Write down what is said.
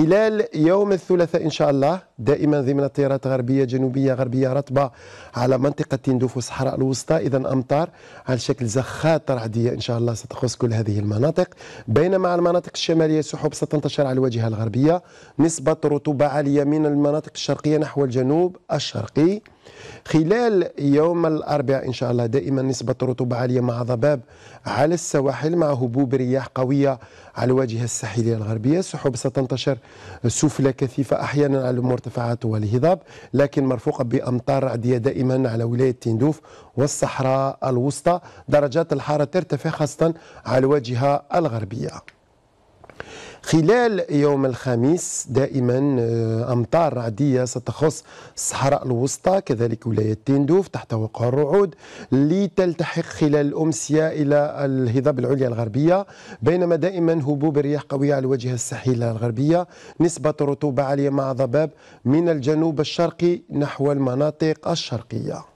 خلال يوم الثلاثاء إن شاء الله دائما ضمن التيارات غربية جنوبية غربية رطبة على منطقة تندوف والصحراء الوسطى إذا أمطار على شكل زخات رعدية إن شاء الله ستخص كل هذه المناطق بينما على المناطق الشمالية سحب ستنتشر على الواجهة الغربية نسبة رطوبة عالية من المناطق الشرقية نحو الجنوب الشرقي خلال يوم الأربعاء إن شاء الله دائما نسبة رطوبة عالية مع ضباب على السواحل مع هبوب رياح قوية على الواجهة الساحلية الغربية سحب ستنتشر سفلى كثيفة أحيانا على المرتفعات والهضاب لكن مرفوقة بأمطار رعدية دائما على ولاية تندوف والصحراء الوسطى درجات الحرارة ترتفع خاصة على الواجهة الغربية خلال يوم الخميس دائما آه، أمطار رعدية ستخص الصحراء الوسطى كذلك ولاية تندوف تحت وقع الرعود لتلتحق خلال الأمسية إلى الهضاب العليا الغربية بينما دائما هبوب رياح قوية على الواجهة الساحلية الغربية نسبة رطوبة عالية مع ضباب من الجنوب الشرقي نحو المناطق الشرقية